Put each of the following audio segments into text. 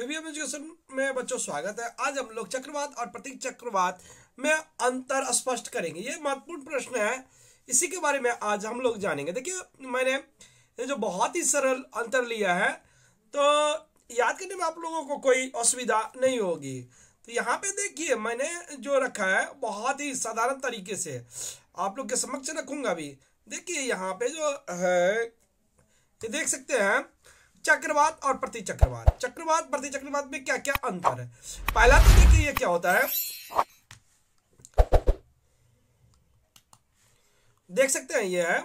education में बच्चों स्वागत है आज हम लोग चक्रवात और प्रतीक चक्रवात में अंतर स्पष्ट करेंगे ये महत्वपूर्ण प्रश्न है इसी के बारे में आज हम लोग जानेंगे देखिए मैंने ये जो बहुत ही सरल अंतर लिया है तो याद करने में आप लोगों को कोई असुविधा नहीं होगी तो यहाँ पे देखिए मैंने जो रखा है बहुत ही साधारण तरीके से आप लोग के समक्ष रखूंगा भी देखिए यहाँ पे जो है ये देख सकते हैं चक्रवात और प्रति चक्रवात चक्रवात प्रति चक्रवात में क्या क्या अंतर है पहला तो देखिए क्या होता है देख सकते हैं यह है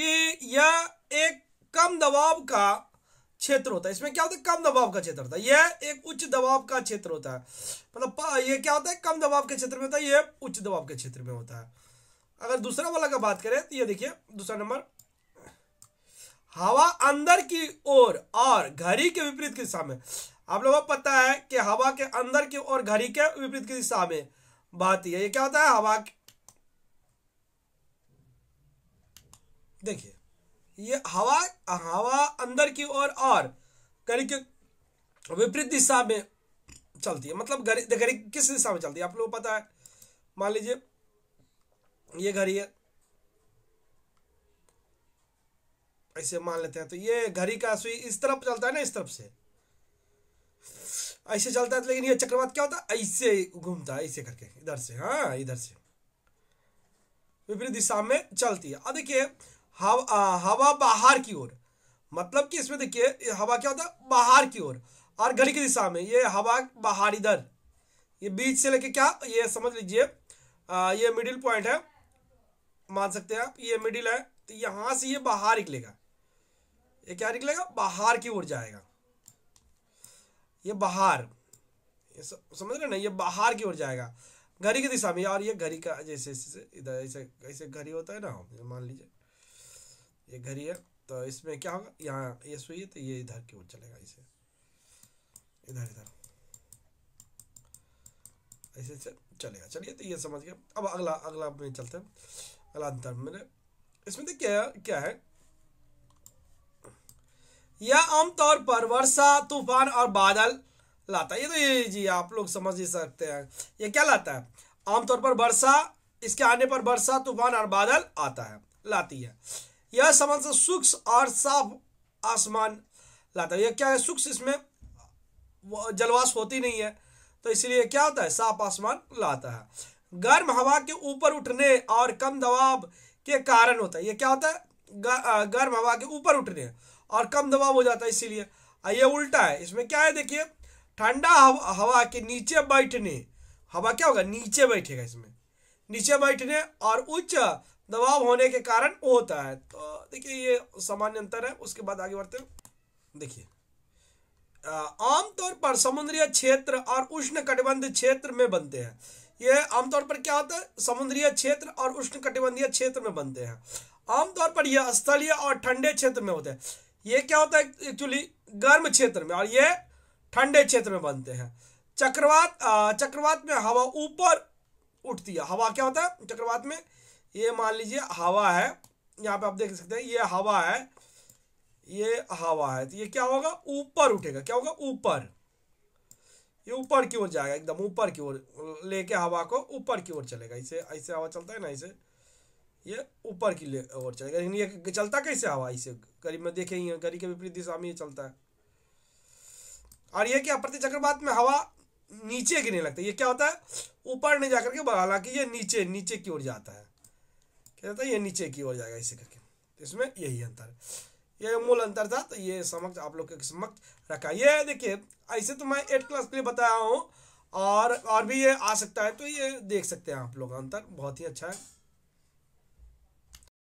कि यह एक कम दबाव का क्षेत्र होता है इसमें क्या होता है कम दबाव का क्षेत्र होता है यह एक उच्च दबाव का क्षेत्र होता है मतलब यह क्या होता है कम दबाव के क्षेत्र में होता है यह उच्च दबाव के क्षेत्र में होता है अगर दूसरा वाला का बात करें तो यह देखिए दूसरा नंबर हवा अंदर की ओर और, घड़ी के विपरीत दिशा में आप लोगों को पता है कि हवा के अंदर की ओर घड़ी के विपरीत की दिशा में बात है क्या होता है हवा देखिए ये हवा हवा अंदर की ओर और, और घड़ी के विपरीत दिशा में चलती है मतलब घड़ी घड़ी किस दिशा में चलती है आप लोगों को पता है मान लीजिए ये घड़ी है ऐसे मान लेते हैं तो ये घड़ी का सुई इस तरफ चलता है ना इस तरफ से ऐसे चलता है तो लेकिन ये चक्रवात क्या होता है ऐसे घूमता है ऐसे करके इधर से हाँ इधर से विपरीत दिशा में चलती है अब देखिए हवा हवा बाहर की ओर मतलब कि इसमें देखिए हवा क्या होता है बाहर की ओर और घड़ी की दिशा में ये हवा बाहर इधर ये बीच से लेके क्या ये समझ लीजिए ये मिडिल पॉइंट है मान सकते हैं आप ये मिडिल है तो यहाँ से ये बाहर निकलेगा ये क्या निकलेगा बाहर की ओर जाएगा ये बाहर ये समझ रहे ना ये बाहर की ओर जाएगा घड़ी की दिशा में और ये घड़ी का जैसे ऐसे इधर ऐसे ऐसे घड़ी होता है ना मान लीजिए ये घड़ी है तो इसमें क्या होगा यहाँ ये सुई है तो ये इधर की ओर चलेगा इसे इधर इधर ऐसे ऐसे चलेगा चलिए तो ये समझ गया अब अगला अगला में चलते हैं अगला अंतर मैंने इसमें देखिए क्या है यह आमतौर पर वर्षा तूफान और बादल लाता है ये तो ये जी आप लोग समझ ही सकते हैं ये क्या लाता है आमतौर पर वर्षा इसके आने पर वर्षा तूफान और बादल आता है लाती है यह समझ सूक्ष्म और साफ आसमान लाता है यह क्या है सूक्ष्म इसमें जलवास होती नहीं है तो इसलिए क्या होता है साफ आसमान लाता है गर्म हवा के ऊपर उठने और कम दबाव के कारण होता है यह क्या होता है गर्म हवा के ऊपर उठने और कम दबाव हो जाता है इसीलिए ये उल्टा है इसमें क्या है देखिए ठंडा हवा, के नीचे बैठने हवा क्या होगा नीचे बैठेगा इसमें नीचे बैठने और उच्च दबाव होने के कारण वो होता है तो देखिए ये सामान्य अंतर है उसके बाद आगे बढ़ते हैं देखिए आमतौर पर समुद्रीय क्षेत्र और उष्ण कटिबंध क्षेत्र में बनते हैं ये आमतौर पर क्या होता है समुद्रीय क्षेत्र और उष्ण कटिबंधीय क्षेत्र में बनते हैं आमतौर पर यह स्थलीय और ठंडे क्षेत्र में होते हैं ये क्या होता है एक्चुअली गर्म क्षेत्र में और ये ठंडे क्षेत्र में बनते हैं चक्रवात चक्रवात में हवा ऊपर उठती है हवा क्या होता है चक्रवात में ये मान लीजिए हवा है यहाँ पे आप देख सकते हैं ये हवा है ये हवा है तो ये क्या होगा ऊपर उठेगा क्या होगा ऊपर ये ऊपर की ओर जाएगा एकदम ऊपर की ओर लेके हवा को ऊपर की ओर चलेगा इसे ऐसे हवा चलता है ना इसे ये ऊपर की ओर चलेगा लेकिन ये चलता कैसे हवा इसे करीब में देखे ही गरी के विपरीत दिशा में ये चलता है और ये क्या प्रति चक्रवात में हवा नीचे गिरने लगता है ये क्या होता है ऊपर नहीं जाकर के हालांकि ये नीचे नीचे की ओर जाता है क्या होता है ये नीचे की ओर जाएगा इसे करके तो इसमें यही अंतर है ये मूल अंतर था तो ये समक्ष आप लोग के समक्ष रखा ये देखिए ऐसे तो मैं एट क्लास के लिए बताया हूँ और और भी ये आ सकता है तो ये देख सकते हैं आप लोग अंतर बहुत ही अच्छा है